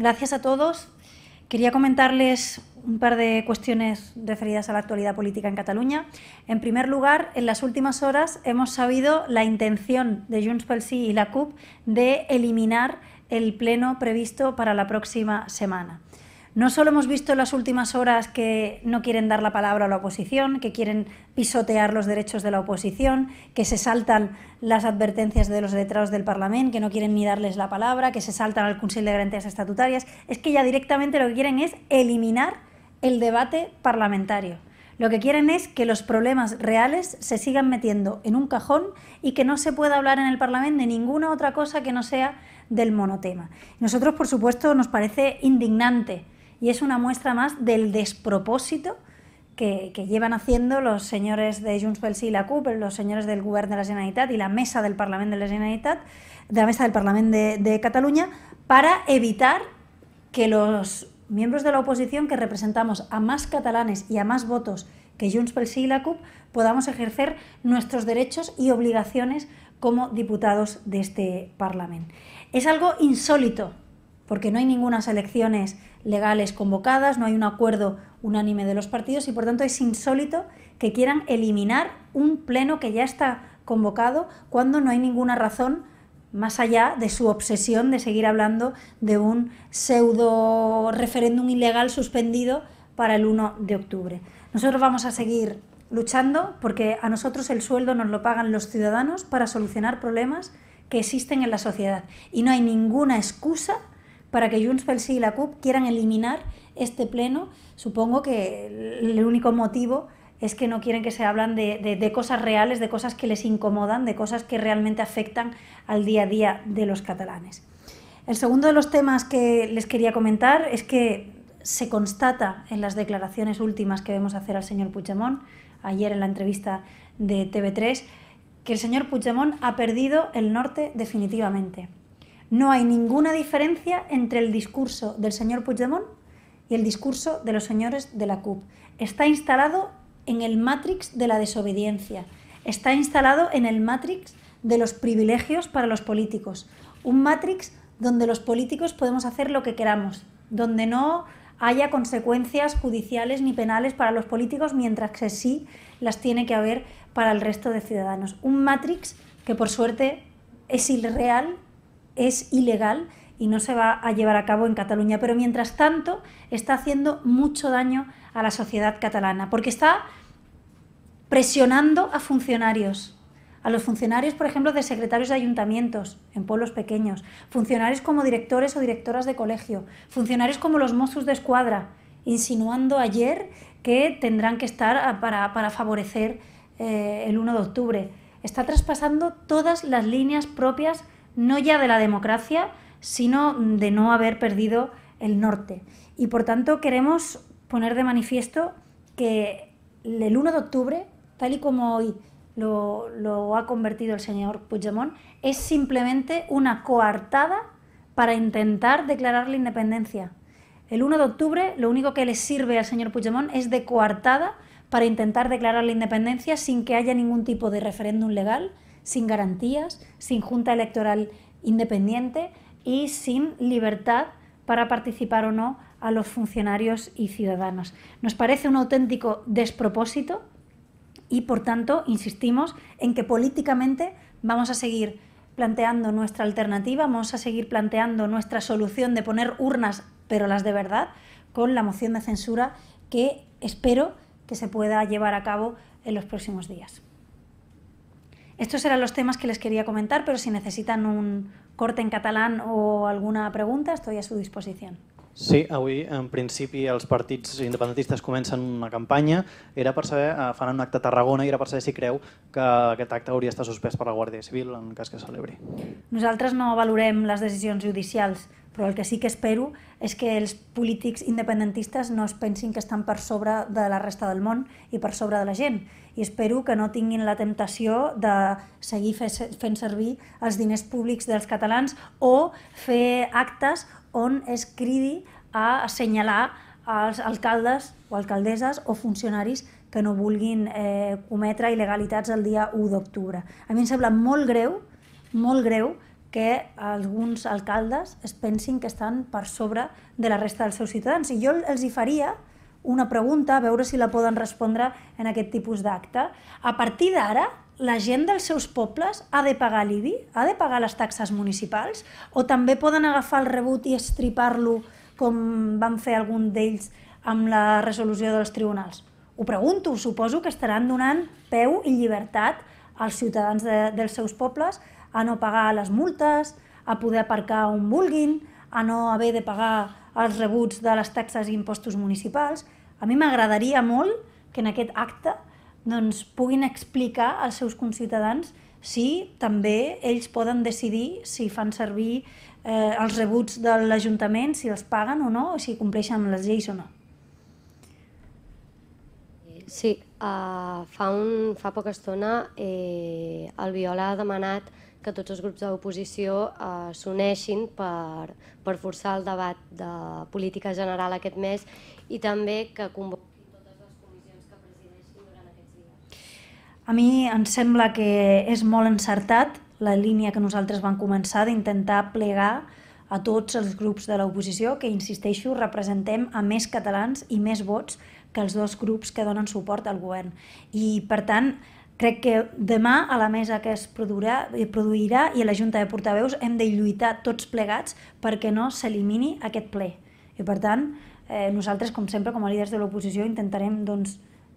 Gracias a todos. Quería comentarles un par de cuestiones referidas a la actualidad política en Cataluña. En primer lugar, en las últimas horas hemos sabido la intención de Junts pel y la CUP de eliminar el pleno previsto para la próxima semana. No solo hemos visto en las últimas horas que no quieren dar la palabra a la oposición, que quieren pisotear los derechos de la oposición, que se saltan las advertencias de los letrados del Parlamento, que no quieren ni darles la palabra, que se saltan al Consejo de Garantías Estatutarias, es que ya directamente lo que quieren es eliminar el debate parlamentario. Lo que quieren es que los problemas reales se sigan metiendo en un cajón y que no se pueda hablar en el Parlamento de ninguna otra cosa que no sea del monotema. Nosotros, por supuesto, nos parece indignante y es una muestra más del despropósito que, llevan haciendo los señores de Junts pel y la CUP, los señores del Govern de la Generalitat y la Mesa del Parlamento de la Generalitat, de la Mesa del Parlament de, Cataluña, para evitar que los miembros de la oposición que representamos a más catalanes y a más votos que Junts pel Sí y la CUP podamos ejercer nuestros derechos y obligaciones como diputados de este Parlamento. Es algo insólito porque no hay ninguna elecciones legales convocadas, no hay un acuerdo unánime de los partidos y por tanto es insólito que quieran eliminar un pleno que ya está convocado cuando no hay ninguna razón más allá de su obsesión de seguir hablando de un pseudo referéndum ilegal suspendido para el 1 de octubre. Nosotros vamos a seguir luchando porque a nosotros el sueldo nos lo pagan los ciudadanos para solucionar problemas que existen en la sociedad y no hay ninguna excusa para que Junts pel y la CUP quieran eliminar este pleno. Supongo que el único motivo es que no quieren que se hablan de, de, cosas reales, de cosas que les incomodan, de cosas que realmente afectan al día a día de los catalanes. El segundo de los temas que les quería comentar es que se constata en las declaraciones últimas que vemos hacer al señor Puigdemont, ayer en la entrevista de TV3, que el señor Puigdemont ha perdido el norte definitivamente. No hay ninguna diferencia entre el discurso del señor Puigdemont y el discurso de los señores de la CUP. Está instalado en el matrix de la desobediencia, está instalado en el matrix de los privilegios para los políticos, un matrix donde los políticos podemos hacer lo que queramos, donde no haya consecuencias judiciales ni penales para los políticos, mientras que sí las tiene que haber para el resto de ciudadanos. Un matrix que por suerte es irreal es ilegal y no se va a llevar a cabo en Cataluña, pero mientras tanto está haciendo mucho daño a la sociedad catalana, porque está presionando a funcionarios, a los funcionarios, por ejemplo, de secretarios de ayuntamientos en pueblos pequeños, funcionarios como directores o directoras de colegio, funcionarios como los Mossos de Escuadra, insinuando ayer que tendrán que estar para, favorecer eh, el 1 de octubre. Está traspasando todas las líneas propias no ya de la democracia, sino de no haber perdido el norte. Y por tanto queremos poner de manifiesto que el 1 de octubre, tal y como hoy lo, ha convertido el señor Puigdemont, es simplemente una coartada para intentar declarar la independencia. El 1 de octubre lo único que le sirve al señor Puigdemont es de coartada para intentar declarar la independencia sin que haya ningún tipo de referéndum legal, sin garantías, sin junta electoral independiente y sin libertad para participar o no a los funcionarios y ciudadanos. Nos parece un auténtico despropósito y, por tanto, insistimos en que políticamente vamos a seguir planteando nuestra alternativa, vamos a seguir planteando nuestra solución de poner urnas, pero las de verdad, con la moción de censura que espero que se pueda llevar a cabo en los próximos días. Estos eran los temas que les quería comentar, pero si necesitan un corte en catalán o alguna pregunta, estoy a su disposición. Sí, avui en principi els partits independentistes comencen una campanya. Era per saber, eh, fan un acte a Tarragona i era per saber si creu que aquest acte hauria d'estar suspès per la Guàrdia Civil en cas que celebri. Nosaltres no valorem les decisions judicials, però el que sí que espero és que els polítics independentistes no es pensin que estan per sobre de la resta del món i per sobre de la gent. I espero que no tinguin la temptació de seguir fent servir els diners públics dels catalans o fer actes on es cridi a assenyalar als alcaldes o alcaldesses o funcionaris que no vulguin eh, cometre il·legalitats el dia 1 d'octubre. A mi em sembla molt greu, molt greu, que alguns alcaldes es pensin que estan per sobre de la resta dels seus ciutadans. I jo els hi faria una pregunta, a veure si la poden respondre en aquest tipus d'acte. A partir d'ara, la gent dels seus pobles ha de pagar l'IBI? Ha de pagar les taxes municipals? O també poden agafar el rebut i estripar-lo com van fer algun d'ells amb la resolució dels tribunals? Ho pregunto, suposo que estaran donant peu i llibertat als ciutadans de, dels seus pobles a no pagar les multes, a poder aparcar on vulguin, a no haver de pagar els rebuts de les taxes i impostos municipals. A mi m'agradaria molt que en aquest acte doncs, puguin explicar als seus conciutadans si també ells poden decidir si fan servir eh, els rebuts de l'Ajuntament, si els paguen o no, o si compleixen les lleis o no. Sí, uh, fa, un, fa poca estona eh, el Viola ha demanat que tots els grups de l'oposició eh, s'uneixin per, per forçar el debat de política general aquest mes i també que convoquin totes les comissions que presideixin durant aquests dies. A mi em sembla que és molt encertat la línia que nosaltres vam començar d'intentar plegar a tots els grups de l'oposició que, insisteixo, representem a més catalans i més vots que els dos grups que donen suport al govern. I, per tant, Crec que demà a la mesa que es produirà, eh, produirà i a la Junta de Portaveus hem de lluitar tots plegats perquè no s'elimini aquest ple. I per tant, eh, nosaltres, com sempre, com a líders de l'oposició, intentarem doncs,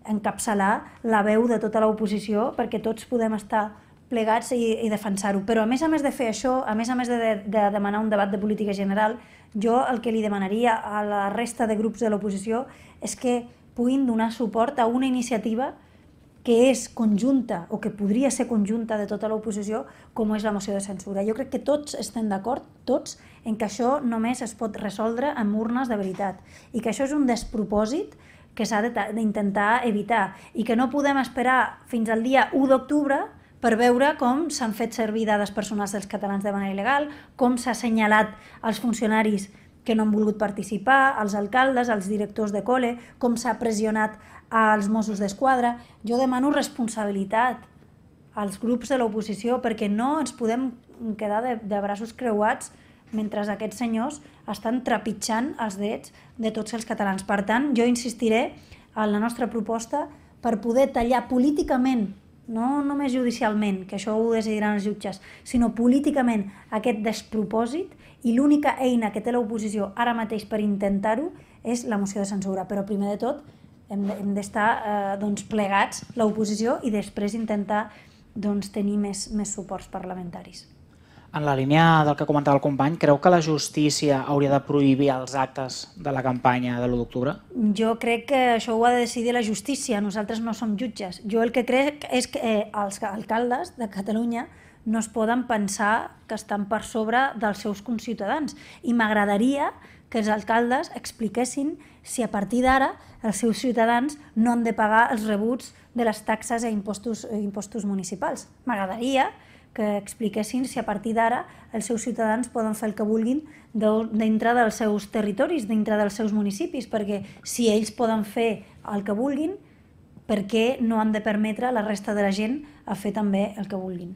encapçalar la veu de tota l'oposició perquè tots podem estar plegats i, i defensar-ho. Però a més a més de fer això, a més a més de, de, de demanar un debat de política general, jo el que li demanaria a la resta de grups de l'oposició és que puguin donar suport a una iniciativa que és conjunta o que podria ser conjunta de tota l'oposició, com és la moció de censura. Jo crec que tots estem d'acord, tots, en que això només es pot resoldre amb urnes de veritat i que això és un despropòsit que s'ha d'intentar evitar i que no podem esperar fins al dia 1 d'octubre per veure com s'han fet servir dades personals dels catalans de manera il·legal, com s'ha assenyalat als funcionaris que no han volgut participar, els alcaldes, els directors de col·le, com s'ha pressionat als Mossos d'Esquadra. Jo demano responsabilitat als grups de l'oposició perquè no ens podem quedar de, de braços creuats mentre aquests senyors estan trepitjant els drets de tots els catalans. Per tant, jo insistiré en la nostra proposta per poder tallar políticament no només judicialment, que això ho decidiran els jutges, sinó políticament aquest despropòsit i l'única eina que té l'oposició ara mateix per intentar-ho és la moció de censura. Però primer de tot hem d'estar eh, doncs plegats, l'oposició, i després intentar doncs, tenir més, més suports parlamentaris. En la línia del que comentava el company, creu que la justícia hauria de prohibir els actes de la campanya de l'1 d'octubre? Jo crec que això ho ha de decidir la justícia, nosaltres no som jutges. Jo el que crec és que eh, els alcaldes de Catalunya no es poden pensar que estan per sobre dels seus conciutadans i m'agradaria que els alcaldes expliquessin si a partir d'ara els seus ciutadans no han de pagar els rebuts de les taxes i e impostos, eh, impostos municipals. M'agradaria que expliquessin si a partir d'ara els seus ciutadans poden fer el que vulguin dintre dels seus territoris, dintre dels seus municipis, perquè si ells poden fer el que vulguin, per què no han de permetre a la resta de la gent a fer també el que vulguin?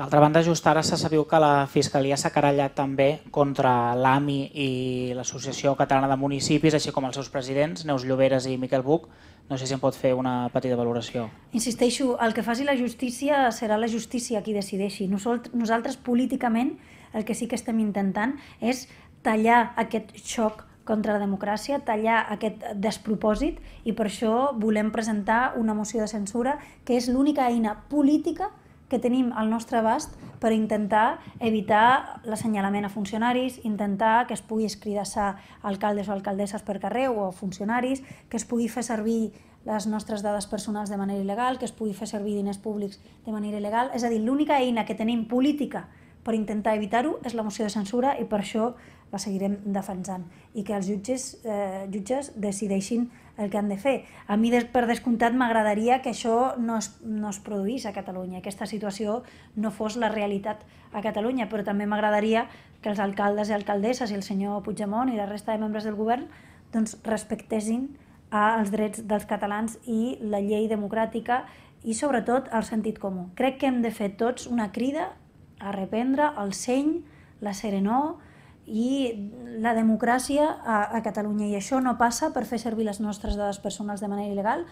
D'altra banda, just ara se sabiu que la Fiscalia s'ha carallat també contra l'AMI i l'Associació Catalana de Municipis, així com els seus presidents, Neus Lloberes i Miquel Buch. No sé si em pot fer una petita valoració. Insisteixo, el que faci la justícia serà la justícia qui decideixi. Nosaltres políticament el que sí que estem intentant és tallar aquest xoc contra la democràcia, tallar aquest despropòsit i per això volem presentar una moció de censura que és l'única eina política que tenim al nostre abast per intentar evitar l'assenyalament a funcionaris, intentar que es pugui escridassar alcaldes o alcaldesses per carrer o funcionaris, que es pugui fer servir les nostres dades personals de manera il·legal, que es pugui fer servir diners públics de manera il·legal. És a dir, l'única eina que tenim política per intentar evitar-ho és la moció de censura i per això la seguirem defensant i que els jutges, eh, jutges decideixin el que han de fer. A mi, per descomptat, m'agradaria que això no es, no es produís a Catalunya, que aquesta situació no fos la realitat a Catalunya, però també m'agradaria que els alcaldes i alcaldesses i el senyor Puigdemont i la resta de membres del govern doncs, respectessin ah, els drets dels catalans i la llei democràtica i sobretot el sentit comú. Crec que hem de fer tots una crida a reprendre el seny, la serenor, i la democràcia a, a Catalunya. I això no passa per fer servir les nostres dades personals de manera il·legal,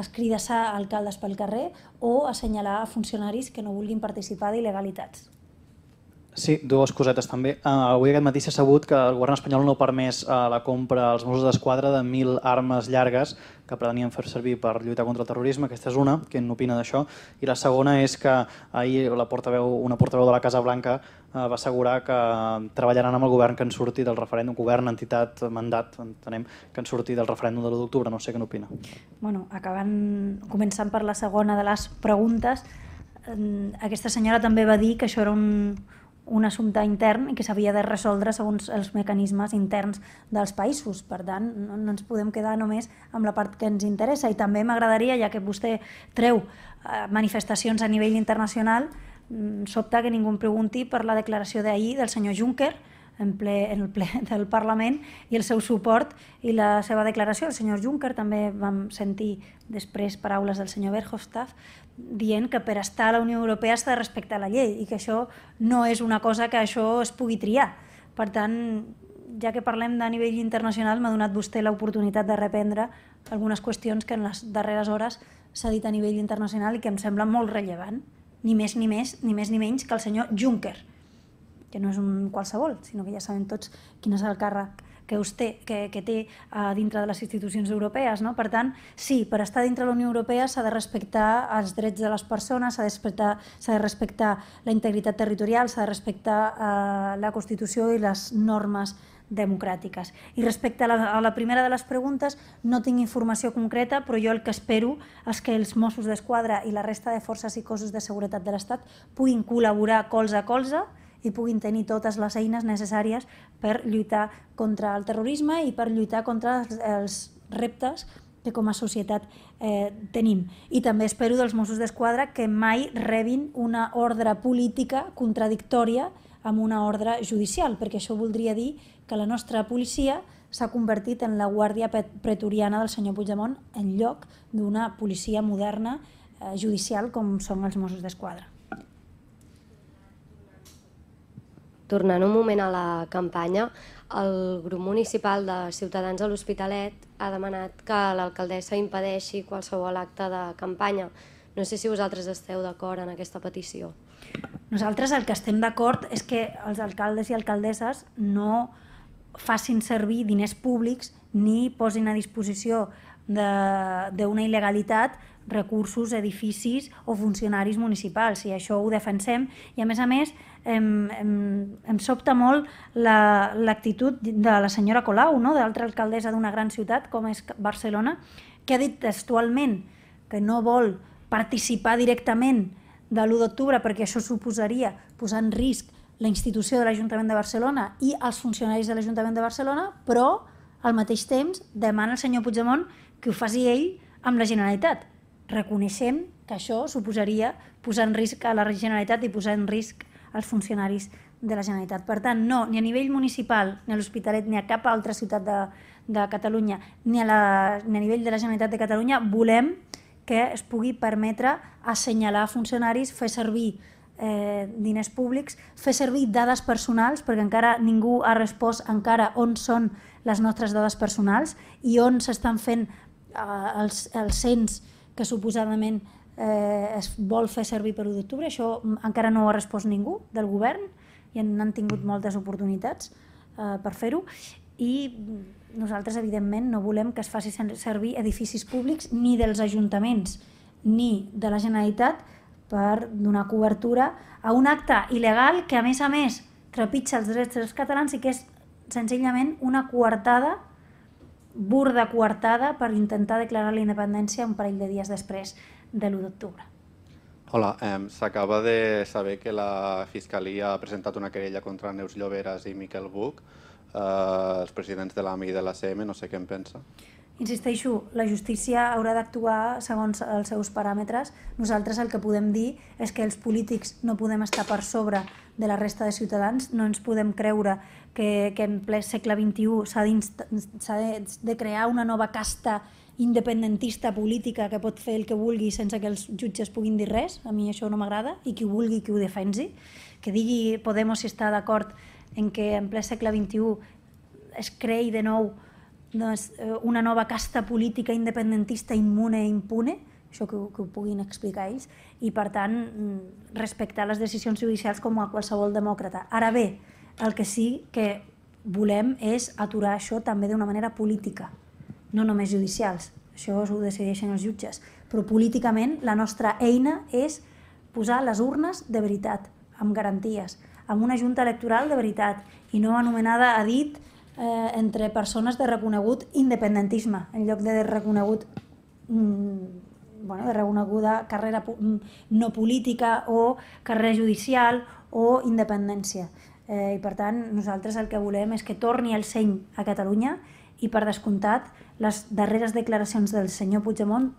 escridassar alcaldes pel carrer o assenyalar a funcionaris que no vulguin participar d'il·legalitats. Sí, dues cosetes també. Uh, avui aquest matí s'ha sabut que el govern espanyol no ha permès uh, la compra als Mossos d'Esquadra de 1.000 armes llargues que pretenien fer servir per lluitar contra el terrorisme. Aquesta és una, que n'opina d'això. I la segona és que ahir la portaveu, una portaveu de la Casa Blanca eh, va assegurar que treballaran amb el govern que en surti del referèndum, govern, entitat, mandat, entenem, que en surti del referèndum de l'1 d'octubre. No sé què n'opina. Bueno, acabant, començant per la segona de les preguntes, eh, aquesta senyora també va dir que això era un, un assumpte intern i que s'havia de resoldre segons els mecanismes interns dels països. Per tant, no, no ens podem quedar només amb la part que ens interessa. I també m'agradaria, ja que vostè treu eh, manifestacions a nivell internacional, mm, sobta que ningú em pregunti per la declaració d'ahir del senyor Juncker en, ple, en el ple del Parlament i el seu suport i la seva declaració. El senyor Juncker també vam sentir després paraules del senyor Berhofstadt, dient que per estar a la Unió Europea s'ha de respectar la llei i que això no és una cosa que això es pugui triar. Per tant, ja que parlem de nivell internacional, m'ha donat vostè l'oportunitat de reprendre algunes qüestions que en les darreres hores s'ha dit a nivell internacional i que em sembla molt rellevant, ni més ni més, ni més ni menys que el senyor Juncker, que no és un qualsevol, sinó que ja sabem tots quin és el càrrec que, té, que, que té uh, dintre de les institucions europees. No? Per tant, sí, per estar dintre de la Unió Europea s'ha de respectar els drets de les persones, s'ha de, respectar, de respectar la integritat territorial, s'ha de respectar uh, la Constitució i les normes democràtiques. I respecte a la, a la primera de les preguntes, no tinc informació concreta, però jo el que espero és que els Mossos d'Esquadra i la resta de forces i cossos de seguretat de l'Estat puguin col·laborar colze a colze, i puguin tenir totes les eines necessàries per lluitar contra el terrorisme i per lluitar contra els reptes que com a societat eh, tenim. I també espero dels Mossos d'Esquadra que mai rebin una ordre política contradictòria amb una ordre judicial, perquè això voldria dir que la nostra policia s'ha convertit en la guàrdia pretoriana del senyor Puigdemont en lloc d'una policia moderna eh, judicial com són els Mossos d'Esquadra. Tornant un moment a la campanya, el grup municipal de Ciutadans a l'Hospitalet ha demanat que l'alcaldessa impedeixi qualsevol acte de campanya. No sé si vosaltres esteu d'acord en aquesta petició. Nosaltres el que estem d'acord és que els alcaldes i alcaldesses no facin servir diners públics ni posin a disposició d'una il·legalitat recursos, edificis o funcionaris municipals. I això ho defensem. I a més a més, em, em, em sobta molt l'actitud la, de la senyora Colau, no? d'altra alcaldessa d'una gran ciutat com és Barcelona, que ha dit textualment que no vol participar directament de l'1 d'octubre perquè això suposaria posar en risc la institució de l'Ajuntament de Barcelona i els funcionaris de l'Ajuntament de Barcelona, però al mateix temps demana al senyor Puigdemont que ho faci ell amb la Generalitat. Reconeixem que això suposaria posar en risc a la Generalitat i posar en risc els funcionaris de la Generalitat. Per tant, no, ni a nivell municipal, ni a l'Hospitalet, ni a cap altra ciutat de, de Catalunya, ni a, la, ni a nivell de la Generalitat de Catalunya, volem que es pugui permetre assenyalar funcionaris, fer servir eh, diners públics, fer servir dades personals, perquè encara ningú ha respost encara on són les nostres dades personals i on s'estan fent eh, els, els cens que suposadament eh, es vol fer servir per 1 d'octubre. Això mm, encara no ho ha respost ningú del govern i en han tingut moltes oportunitats eh, per fer-ho i mm, nosaltres, evidentment, no volem que es faci servir edificis públics ni dels ajuntaments ni de la Generalitat per donar cobertura a un acte il·legal que, a més a més, trepitja els drets dels catalans i que és senzillament una coartada, burda coartada, per intentar declarar la independència un parell de dies després de l'1 d'octubre. Hola, eh, s'acaba de saber que la Fiscalia ha presentat una querella contra Neus Lloberes i Miquel Buch, eh, els presidents de l'AMI i de l'ACM, no sé què en pensa. Insisteixo, la justícia haurà d'actuar segons els seus paràmetres. Nosaltres el que podem dir és que els polítics no podem estar per sobre de la resta de ciutadans, no ens podem creure que, que en ple segle XXI s'ha de, de crear una nova casta independentista política que pot fer el que vulgui sense que els jutges puguin dir res, a mi això no m'agrada, i qui vulgui que ho defensi, que digui Podemos si està d'acord en que en ple segle XXI es creï de nou doncs, una nova casta política independentista immune i impune, això que, que ho puguin explicar ells, i per tant mm, respectar les decisions judicials com a qualsevol demòcrata. Ara bé, el que sí que volem és aturar això també d'una manera política, no només judicials, això ho decideixen els jutges, però políticament la nostra eina és posar les urnes de veritat, amb garanties, amb una junta electoral de veritat i no anomenada a dit eh, entre persones de reconegut independentisme, en lloc de reconegut mm, bueno, de reconeguda carrera mm, no política o carrera judicial o independència. Eh, I per tant, nosaltres el que volem és que torni el seny a Catalunya, i per descomptat les darreres declaracions del senyor Puigdemont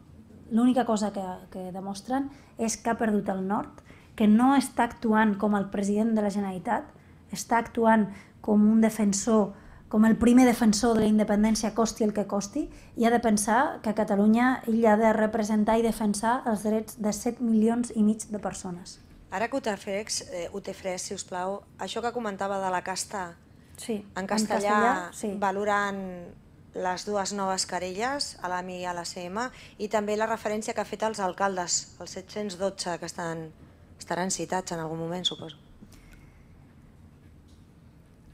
l'única cosa que, que demostren és que ha perdut el nord, que no està actuant com el president de la Generalitat, està actuant com un defensor, com el primer defensor de la independència, costi el que costi, i ha de pensar que Catalunya ell ha de representar i defensar els drets de 7 milions i mig de persones. Ara que ho té, fresc, eh, ho té si us plau, això que comentava de la casta sí, en castellà, en castellà sí. valorant les dues noves querelles, a l'AMI i a l'ACM, i també la referència que ha fet als alcaldes, els 712 que estan, estaran citats en algun moment, suposo.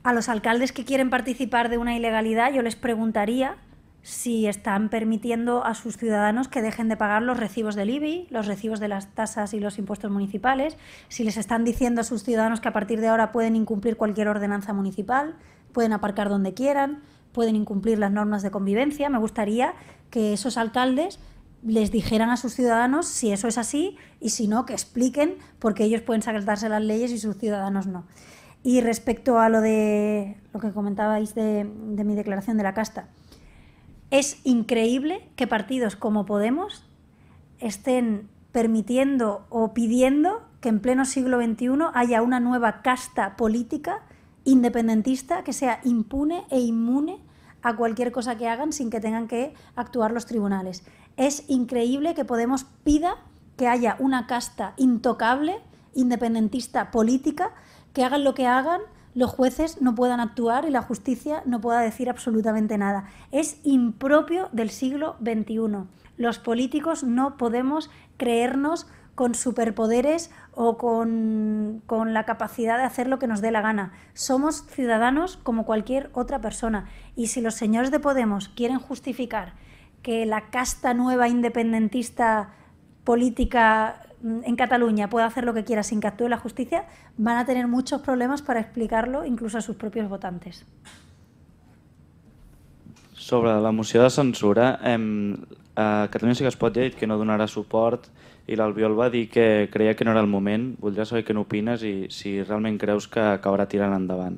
A los alcaldes que quieren participar de una ilegalidad, yo les preguntaría si están permitiendo a sus ciudadanos que dejen de pagar los recibos del IBI, los recibos de las tasas y los impuestos municipales, si les están diciendo a sus ciudadanos que a partir de ahora pueden incumplir cualquier ordenanza municipal, pueden aparcar donde quieran, pueden incumplir las normas de convivencia. Me gustaría que esos alcaldes les dijeran a sus ciudadanos si eso es así y si no, que expliquen por qué ellos pueden saltarse las leyes y sus ciudadanos no. Y respecto a lo de lo que comentabais de mi declaración de la casta, es increíble que partidos como Podemos estén permitiendo o pidiendo que en pleno siglo XXI haya una nueva casta política independentista que sea impune e inmune a cualquier cosa que hagan sin que tengan que actuar los tribunales. Es increíble que Podemos pida que haya una casta intocable, independentista política, que hagan lo que hagan, los jueces no puedan actuar y la justicia no pueda decir absolutamente nada. Es impropio del siglo XXI. Los políticos no podemos creernos con superpoderes o con, con, la capacidad de hacer lo que nos dé la gana. Somos ciudadanos como cualquier otra persona. Y si los señores de Podemos quieren justificar que la casta nueva independentista política Mm, en Cataluña pueda hacer lo que quiera sin que actúe la justicia, van a tener muchos problemas para explicarlo incluso a sus propios votantes. Sobre la moció de censura, hem, a Catalunya sí que es pot dir que no donarà suport i l'Albiol va dir que creia que no era el moment. Voldria saber què n'opines i si realment creus que acabarà tirant endavant.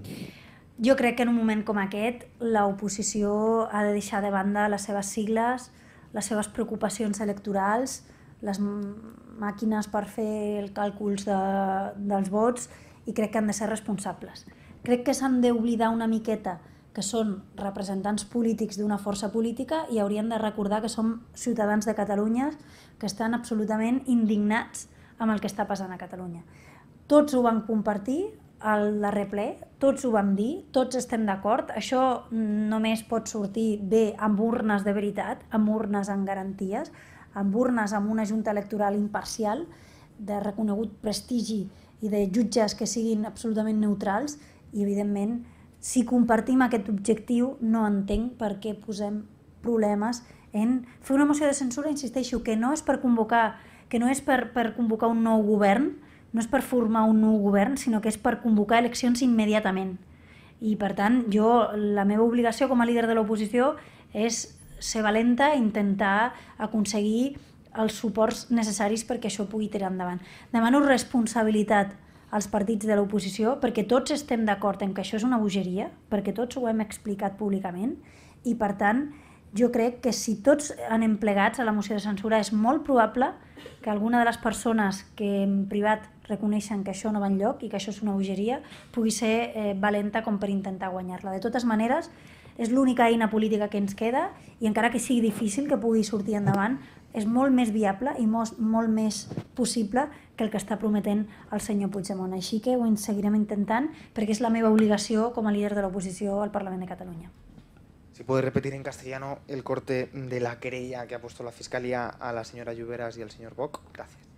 Jo crec que en un moment com aquest l'oposició ha de deixar de banda les seves sigles, les seves preocupacions electorals, les màquines per fer els càlculs de, dels vots i crec que han de ser responsables. Crec que s'han d'oblidar una miqueta que són representants polítics d'una força política i haurien de recordar que som ciutadans de Catalunya que estan absolutament indignats amb el que està passant a Catalunya. Tots ho van compartir al darrer ple, tots ho vam dir, tots estem d'acord, això només pot sortir bé amb urnes de veritat, amb urnes amb garanties, amb urnes, amb una junta electoral imparcial, de reconegut prestigi i de jutges que siguin absolutament neutrals i, evidentment, si compartim aquest objectiu, no entenc per què posem problemes en fer una moció de censura, insisteixo, que no és per convocar, que no és per, per convocar un nou govern, no és per formar un nou govern, sinó que és per convocar eleccions immediatament. I per tant, jo, la meva obligació com a líder de l'oposició és ser valenta, intentar aconseguir els suports necessaris perquè això pugui tirar endavant. Demano responsabilitat als partits de l'oposició perquè tots estem d'acord en que això és una bogeria, perquè tots ho hem explicat públicament i per tant jo crec que si tots anem plegats a la moció de censura és molt probable que alguna de les persones que en privat reconeixen que això no va enlloc i que això és una bogeria pugui ser eh, valenta com per intentar guanyar-la. De totes maneres, és l'única eina política que ens queda i encara que sigui difícil que pugui sortir endavant, és molt més viable i molt, molt més possible que el que està prometent el senyor Puigdemont. Així que ho seguirem intentant perquè és la meva obligació com a líder de l'oposició al Parlament de Catalunya. Si puede repetir en castellano el corte de la querella que ha puesto la Fiscalía a la señora Lluveras y al señor Boc. Gracias.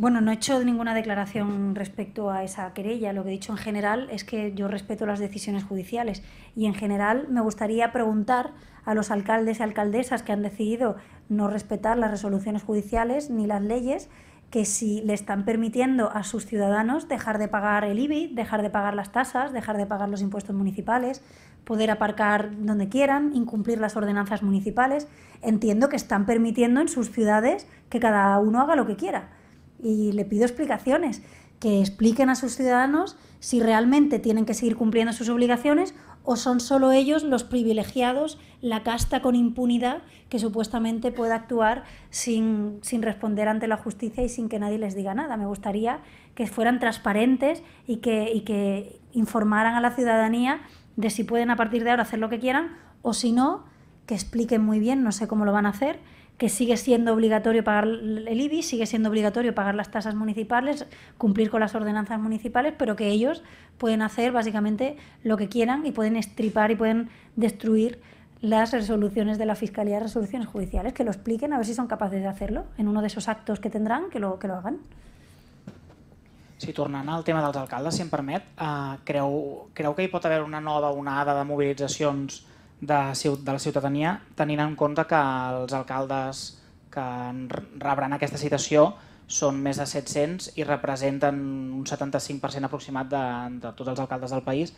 Bueno, no he hecho ninguna declaración respecto a esa querella. Lo que he dicho en general es que yo respeto las decisiones judiciales y en general me gustaría preguntar a los alcaldes y alcaldesas que han decidido no respetar las resoluciones judiciales ni las leyes que si le están permitiendo a sus ciudadanos dejar de pagar el IBI, dejar de pagar las tasas, dejar de pagar los impuestos municipales, poder aparcar donde quieran, incumplir las ordenanzas municipales, entiendo que están permitiendo en sus ciudades que cada uno haga lo que quiera y le pido explicaciones, que expliquen a sus ciudadanos si realmente tienen que seguir cumpliendo sus obligaciones o son solo ellos los privilegiados, la casta con impunidad que supuestamente puede actuar sin, responder ante la justicia y sin que nadie les diga nada. Me gustaría que fueran transparentes y que, y que informaran a la ciudadanía de si pueden a partir de ahora hacer lo que quieran o si no, que expliquen muy bien, no sé cómo lo van a hacer, que sigue siendo obligatorio pagar el IBI, sigue siendo obligatorio pagar las tasas municipales, cumplir con las ordenanzas municipales, pero que ellos pueden hacer básicamente lo que quieran y pueden estripar y pueden destruir las resoluciones de la Fiscalía, resoluciones judiciales, que lo expliquen, a ver si son capaces de hacerlo en uno de esos actos que tendrán, que lo, que lo hagan. Si, tornant al tema los alcaldes, si em permet, eh, creu, creu que hi pot haver una nova de movilizaciones de, de la ciutadania, tenint en compte que els alcaldes que rebran aquesta citació són més de 700 i representen un 75% aproximat de, de tots els alcaldes del país,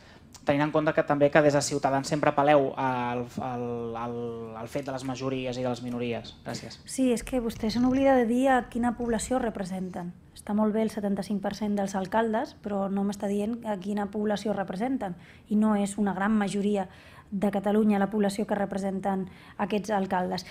tenint en compte que també que des de Ciutadans sempre apel·leu al, al, al, al fet de les majories i de les minories. Gràcies. Sí, és que vostès se oblidat de dir a quina població representen. Està molt bé el 75% dels alcaldes, però no m'està dient a quina població representen, i no és una gran majoria de Catalunya, la població que representen aquests alcaldes.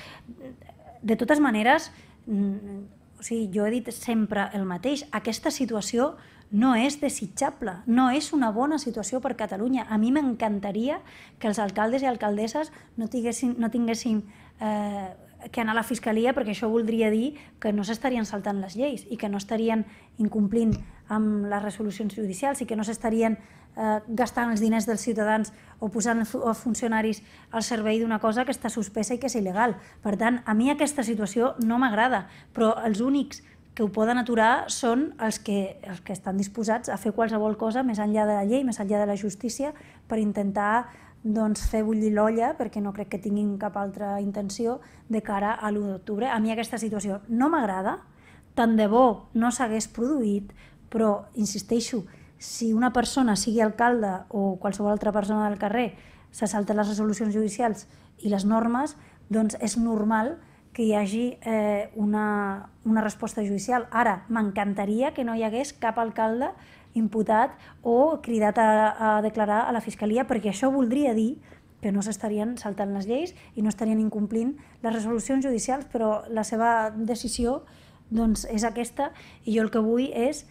De totes maneres, mm, o sigui, jo he dit sempre el mateix, aquesta situació no és desitjable, no és una bona situació per Catalunya. A mi m'encantaria que els alcaldes i alcaldesses no tinguessin, no tinguessin eh, que anar a la fiscalia perquè això voldria dir que no s'estarien saltant les lleis i que no estarien incomplint amb les resolucions judicials i que no s'estarien Eh, gastant els diners dels ciutadans o posant els funcionaris al servei d'una cosa que està suspesa i que és il·legal. Per tant, a mi aquesta situació no m'agrada, però els únics que ho poden aturar són els que, els que estan disposats a fer qualsevol cosa més enllà de la llei, més enllà de la justícia, per intentar doncs, fer bullir l'olla, perquè no crec que tinguin cap altra intenció de cara a l'1 d'octubre. A mi aquesta situació no m'agrada, tant de bo no s'hagués produït, però, insisteixo, si una persona, sigui alcalde o qualsevol altra persona del carrer, se salten les resolucions judicials i les normes, doncs és normal que hi hagi eh, una, una resposta judicial. Ara, m'encantaria que no hi hagués cap alcalde imputat o cridat a, a declarar a la Fiscalia, perquè això voldria dir que no s'estarien saltant les lleis i no estarien incomplint les resolucions judicials, però la seva decisió doncs, és aquesta i jo el que vull és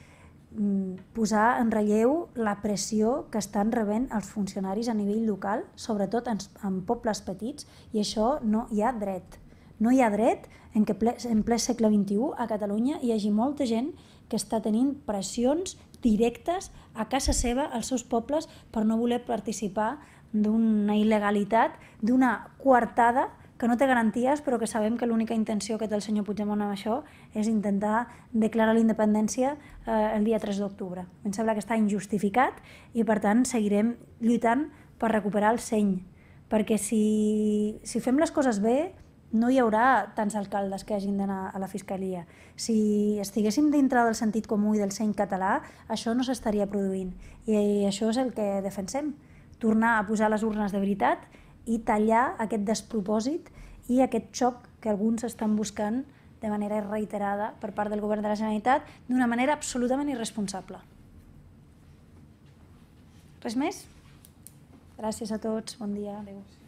Mm, posar en relleu la pressió que estan rebent els funcionaris a nivell local, sobretot en, en pobles petits, i això no hi ha dret. No hi ha dret en que ple, en ple segle XXI a Catalunya hi hagi molta gent que està tenint pressions directes a casa seva, als seus pobles, per no voler participar d'una il·legalitat, d'una coartada que no té garanties, però que sabem que l'única intenció que té el senyor Puigdemont amb això és intentar declarar la independència eh, el dia 3 d'octubre. Em sembla que està injustificat i, per tant, seguirem lluitant per recuperar el seny, perquè si, si fem les coses bé, no hi haurà tants alcaldes que hagin d'anar a la Fiscalia. Si estiguéssim dintre del sentit comú i del seny català, això no s'estaria produint. I això és el que defensem, tornar a posar les urnes de veritat i tallar aquest despropòsit i aquest xoc que alguns estan buscant de manera reiterada per part del govern de la Generalitat d'una manera absolutament irresponsable. Res més? Gràcies a tots, bon dia, adeu.